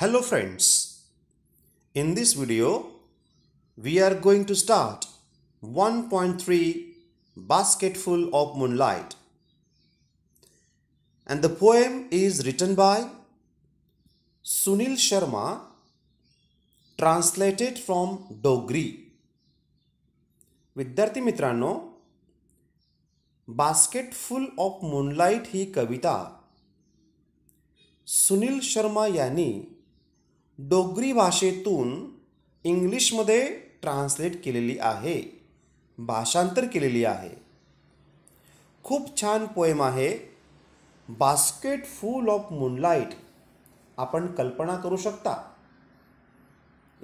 Hello friends, in this video we are going to start 1.3 Basketful of Moonlight and the poem is written by Sunil Sharma translated from Dogri. विद्यार्थी मित्रांनो Basketful of Moonlight moonlight kavita Sunil Sharma yani Dogri भाषेतून इंग्लिशमध्ये translate केलेली आहे भाषांतर केलेली आहे खूप छान पोएम आहे बास्केट फुल ऑफ मुनलाइट, आपण कल्पना करू शकता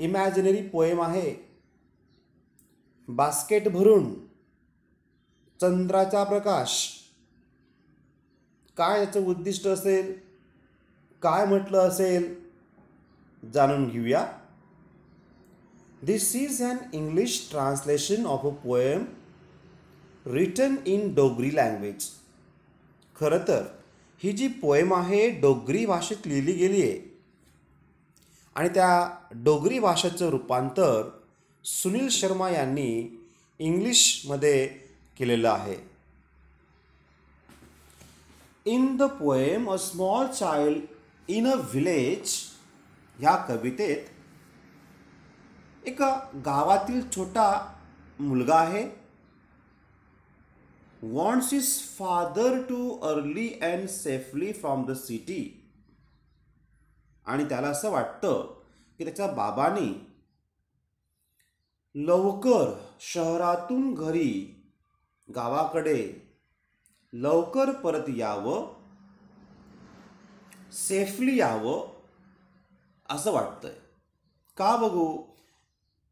इमॅजिनरी पोएम आहे बास्केट भरून चंद्राचा प्रकाश काय याचं उद्दिष्ट असेल काय म्हटलं असेल जाणून घेऊया this is an English translation of a poem written in Dogri language खरं तर ही जी पोएम आहे डोगरी भाषेत लिहिली गेली आहे आणि त्या डोगरी भाषेचं रूपांतर सुनील शर्मा यांनी इंग्लिशमध्ये केलेलं आहे in the poem a small child in a village ह्या कवितेत एका गावातील छोटा मुलगा आहे wants his father to early and safely from the city आणि त्याला असं वाटतं की त्याच्या बाबांनी लवकर शहरातून घरी गावाकडे लवकर परत यावं सेफली यावं असं वाटतंय का बघू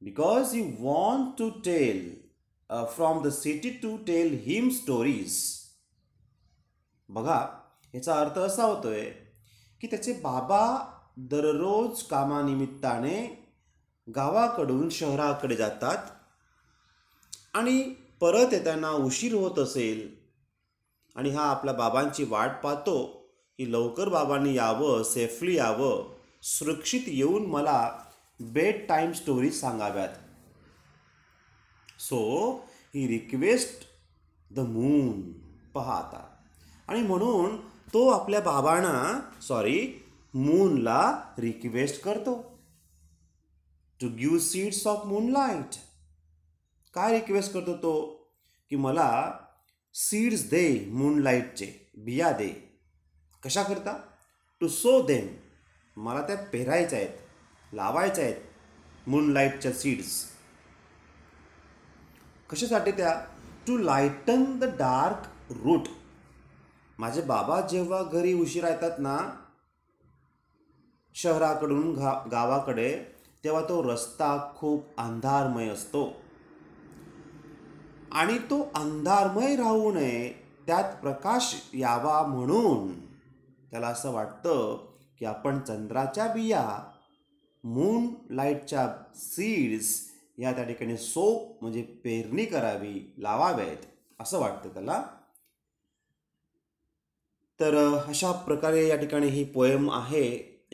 because you want to tell from the city to tell him stories बघा याचा अर्थ असा होतोय की त्याचे बाबा दररोज कामानिमित्ताने गावाकडून शहराकडे जातात आणि परत येताना उशीर होत असेल आणि हा आपल्या बाबांची वाट पाहतो की लवकर बाबांनी यावं सेफली यावं सुरक्षित येऊन मला बेड टाईम स्टोरीज सांगाव्यात so he request the moon पहा आणि म्हणून तो आपल्या बाबांना सॉरी मूनला रिक्वेस्ट करतो to give seeds of moonlight काय रिक्वेस्ट करतो तो की मला सीड्स दे मूनलाईटचे बिया दे कशा करता टू सो देम मला त्या पेरायच्या आहेत लावायच्या आहेत मुनलाईटच्या सीड्स कशासाठी त्या to lighten the dark route माझे बाबा जेव्हा घरी उशिरा येतात ना शहराकडून घा गावाकडे तेव्हा तो रस्ता खूप अंधारमय असतो आणि तो अंधारमय राहू नये त्यात प्रकाश यावा म्हणून त्याला असं वाटतं की आपण चंद्राच्या बिया मून लाईटच्या सीड्स या त्या ठिकाणी सो म्हणजे पेरणी करावी लावाव्यात असं वाटतं त्याला तर अशा प्रकारे या ठिकाणी ही पोएम आहे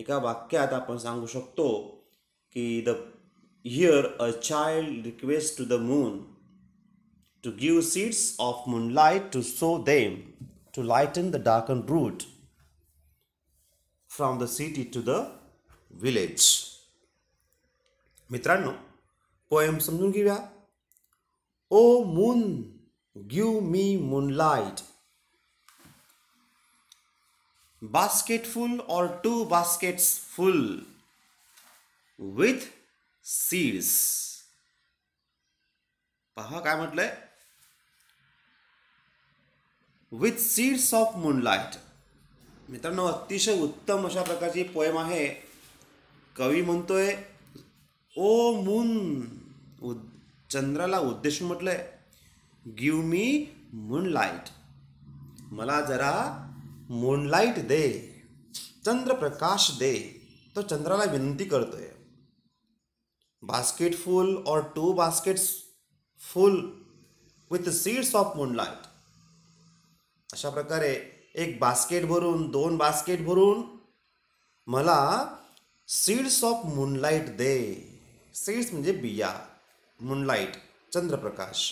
एका वाक्यात आपण सांगू शकतो की the here a child request to the moon to give seeds of moonlight to sow them to lighten the darken route from the city to the village मित्रांनो पोएम समजून घेऊया oh moon give me moonlight basket full or two baskets full with seeds पहा काय म्हटलंय with seeds of moonlight मित्रांनो अतिशय उत्तम अशा प्रकारची पोएम आहे कवी म्हणतोय ओ मून उद चंद्राला उद्देश म्हटलंय आहे गिव मी मूनलाइट मला जरा मूनलाइट दे चंद्रप्रकाश दे तो चंद्राला विनंती करतोय basket full or two baskets full with seeds of moonlight अशा प्रकारे एक बास्केट भरून दोन बास्केट भरून मला सीड्स ऑफ मूनलाईट दे सीड्स म्हणजे बिया मूनलाईट चंद्रप्रकाश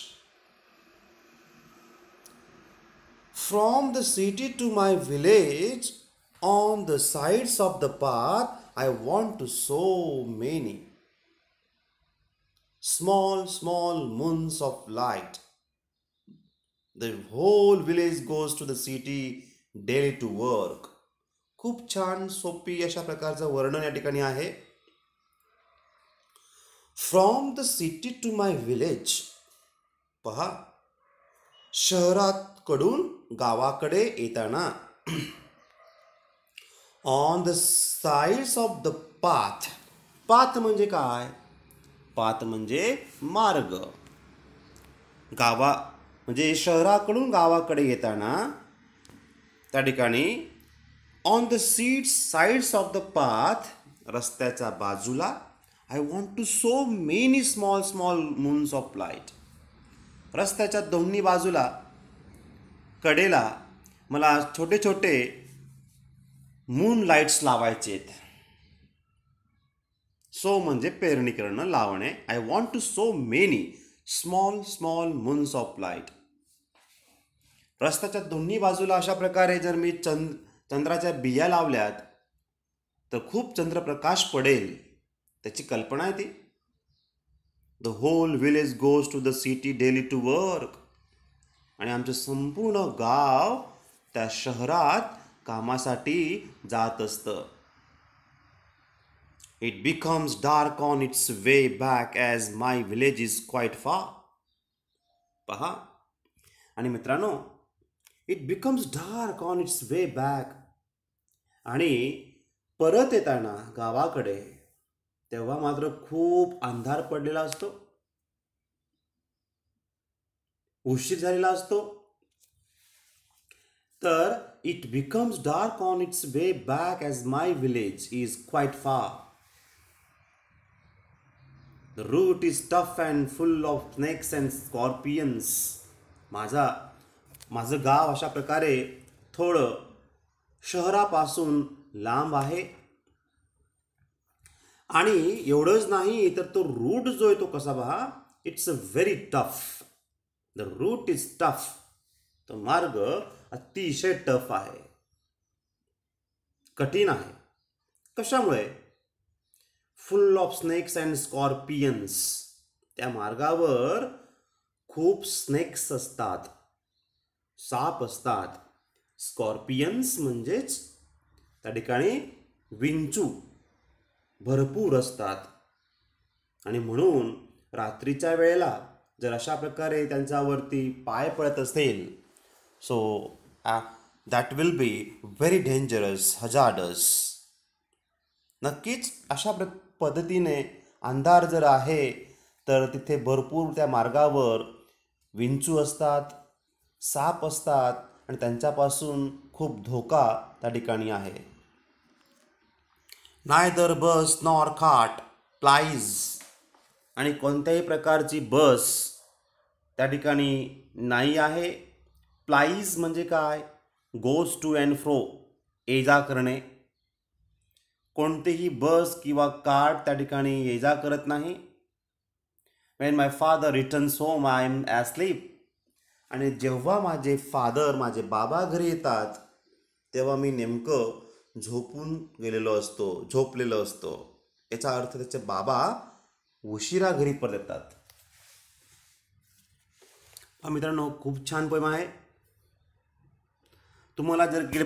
from the city to my village on the sides of the path I want to sow many small small moons of light the whole village goes to the city daily to work खूप छान सोपी अशा प्रकारचं वर्णन या ठिकाणी आहे from the city to my village पहा शहरात कडून गावाकडे येताना on the sides of the path path म्हणजे काय पाथ म्हणजे मार्ग गावा म्हणजे शहराकडून गावाकडे येताना त्या ठिकाणी on the seat sides of the path रस्त्याच्या बाजूला I want to sow many small small moons of light रस्त्याच्या दोन्ही बाजूला कडेला मला छोटे छोटे मून लाईट्स लावायचे आहेत सो म्हणजे पेरणी करणं लावणे I want to sow many small small moons of light रस्त्याच्या दोन्ही बाजूला अशा प्रकारे जर मी चंद चंद्राच्या बिया लावल्यात तर खूप चंद्रप्रकाश पडेल त्याची कल्पना आहे ती the whole village goes to the city daily to work आणि आमचं संपूर्ण गाव त्या शहरात कामासाठी जात असतं it becomes dark on its way back as my village is quite far पहा आणि मित्रांनो it becomes dark on its way back आणि परत येताना गावाकडे तेव्हा मात्र खूप अंधार पडलेला असतो उशीर झालेला असतो तर it becomes dark on its way back as my village is quite far the route is tough and full of snakes and scorpions माझा माझं गाव अशा प्रकारे थोडं शहरापासून लांब आहे आणि एवढंच नाही तर तो रूट जो आहे तो कसा पहा it's a very tough the route is tough तो मार्ग अतिशय टफ आहे कठीण आहे कशामुळे full of snakes and scorpions त्या मार्गावर खूप स्नेक्स असतात साप असतात स्कॉर्पियन्स म्हणजेच त्या ठिकाणी विंचू भरपूर असतात आणि म्हणून रात्रीच्या वेळेला जर अशा प्रकारे त्यांच्यावरती पाय पडत असेल so that will be very dangerous hazardous नक्कीच अशा प्र पद्धतीने अंधार जर आहे तर तिथे भरपूर त्या मार्गावर विंचू असतात साप असतात आणि त्यांच्यापासून खूप धोका त्या ठिकाणी आहे neither bus nor cart plies आणि कोणत्याही प्रकारची बस त्या ठिकाणी नाही आहे प्लाईज म्हणजे काय गोज टू अँड फ्रो ये जा करणे कोणतीही बस किंवा कार्ड त्या ठिकाणी ये जा करत नाही when my father returns home I am asleep आणि जेव्हा माझे फादर माझे बाबा घरी येतात तेव्हा मी नेमकं झोपून गेलेलो असतो झोपलेलो असतो याचा अर्थ त्याचे बाबा उशिरा घरी परत येतात मित्रांनो खूप छान पोयम आहे तुम्हाला जर गेले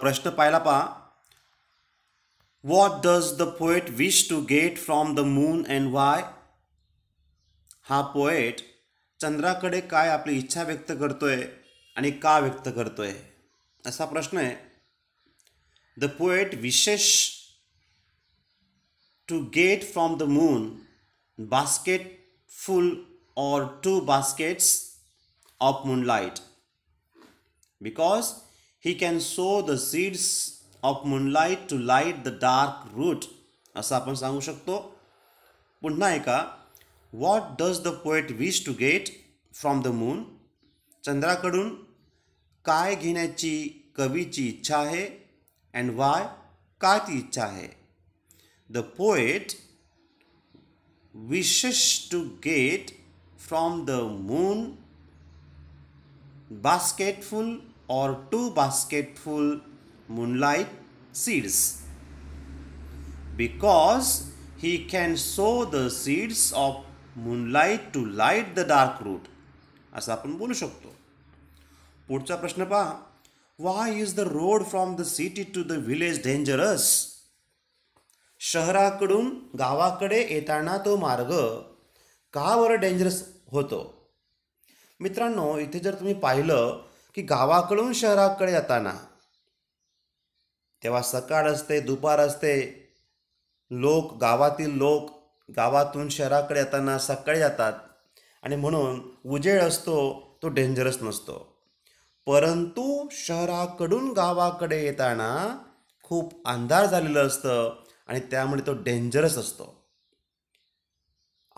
प्रश्न पाहिला पा what does the poet wish to get from the moon and why हा पोएट चंद्राकडे काय आपली इच्छा व्यक्त करतोय आणि का व्यक्त करतोय असा प्रश्न आहे the poet wishes to get from the moon basket full baskets to moon light because he can sow the seeds of moon light to light the dark route असं आपण सांगू शकतो पुन्हा एका what does the poet wish to get from the moon? Chandra kadun, kai ghinachi kavichi chahe and why kati chahe. The poet wishes to get from the moon basketful or two basketful moonlight seeds because he can sow the seeds of moonlight to light the dark route असं आपण बोलू शकतो पुढचा प्रश्न पहा why is the road from the city to the village dangerous शहराकडून गावाकडे येताना तो मार्ग का बरं डेंजरस होतो मित्रांनो इथे जर तुम्ही पाहिलं की गावाकडून शहराकडे जाताना तेव्हा सकाळ असते दुपार असते लोक गावातील लोक गावातून शहराकडे येताना सकाळी जातात आणि म्हणून उजेड असतो तो डेंजरस नसतो परंतु शहराकडून गावाकडे येताना खूप अंधार झालेलं असतं आणि त्यामुळे तो डेंजरस असतो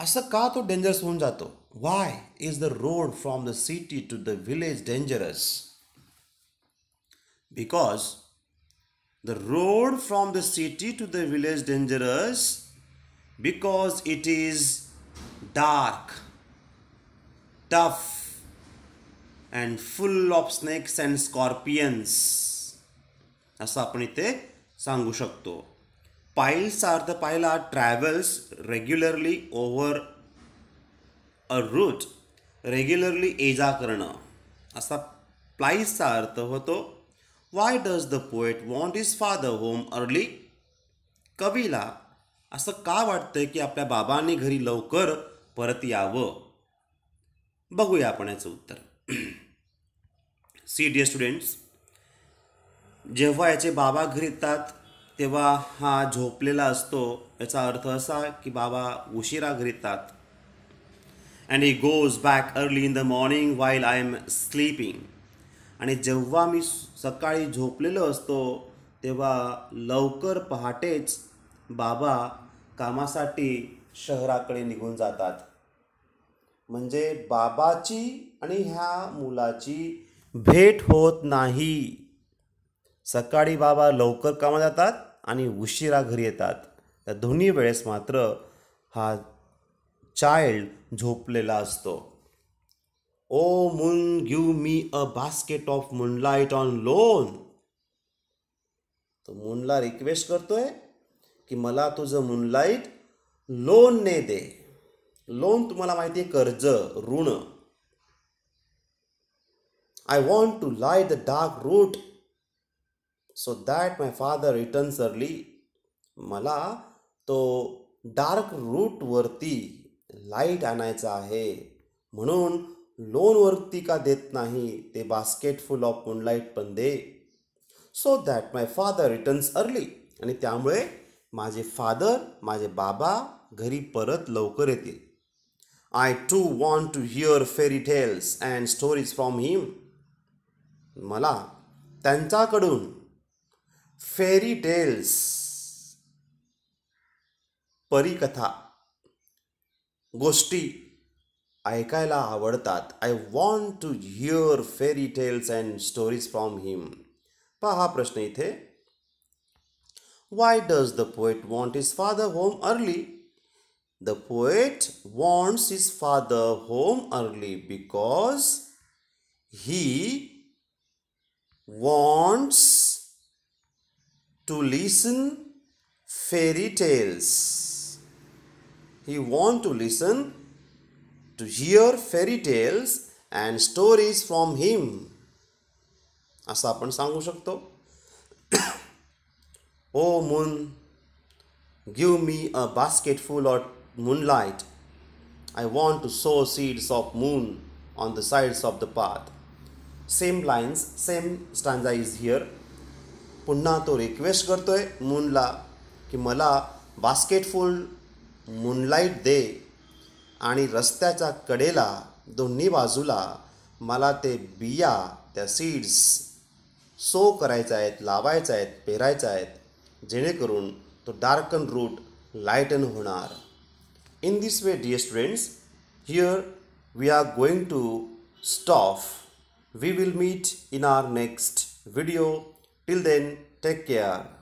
असं का तो डेंजरस होऊन जातो why is the road from the city to the village dangerous because the road from the city to the village dangerous because it is dark, tough, and full of snakes and scorpions असं आपण इथे सांगू शकतो पाईल्सचा अर्थ पाहिला travels regularly over a route regularly एजा करणं असा प्लाईजचा अर्थ होतो why does the poet want his father home early कवीला असं का वाटतंय की आपल्या बाबांनी घरी लवकर परत यावं बघूया आपण याचं उत्तर सी डी स्टुडंट्स जेव्हा याचे बाबा घरी येतात तेव्हा हा झोपलेला असतो याचा अर्थ असा की बाबा उशिरा घरी येतात and he goes back early in the morning while I am sleeping आणि जेव्हा मी सकाळी झोपलेलो असतो तेव्हा लवकर पहाटेच बाबा कामासाठी शहराकडे निघून जातात म्हणजे बाबाची आणि ह्या मुलाची भेट होत नाही सकाळी बाबा लवकर कामा जातात आणि उशिरा घरी येतात त्या दोन्ही वेळेस मात्र हा चाइल्ड झोपलेला असतो O moon give me a basket of moonlight on loan तो मुनला रिक्वेस्ट करतोय की मला तुझं मुनलाईट ने दे लोन तुम्हाला माहिती आहे कर्ज ऋण I want to light the dark route so that my father returns early मला तो डार्क रूट वरती लाईट आणायचा आहे म्हणून लोनवरती का देत नाही ते बास्केट फुल ऑफ मुनलाईट पण दे so that my father returns early आणि त्यामुळे माझे फादर माझे बाबा घरी परत लवकर येतील I to want to hear fairy tales and stories from him मला त्यांच्याकडून फेरी टेल्स परिकथा गोष्टी ऐकायला आवडतात I want to hear fairy tales and stories from him पहा हा प्रश्न इथे Why does the poet want his father home early? The poet wants his father home early because he wants to listen fairy tales. He wants to listen to hear fairy tales and stories from him. असं आपण सांगू शकतो moon moon me me a basketful of moonlight. I want to sow seeds of moon on the sides of the path same lines same stanza is here पुन्हा तो request करतो आहे मूनला की मला बास्केटफुल मूनलाईट दे आणि रस्त्याच्या कडेला दोन्ही बाजूला मला ते बिया त्या सीड्स सो करायच्या आहेत लावायच्या आहेत पेरायच्या आहेत जेणेकरून तो डार्कन रूट लाईटन होणार in this way dear students here we are going to stop we will meet in our next video till then take care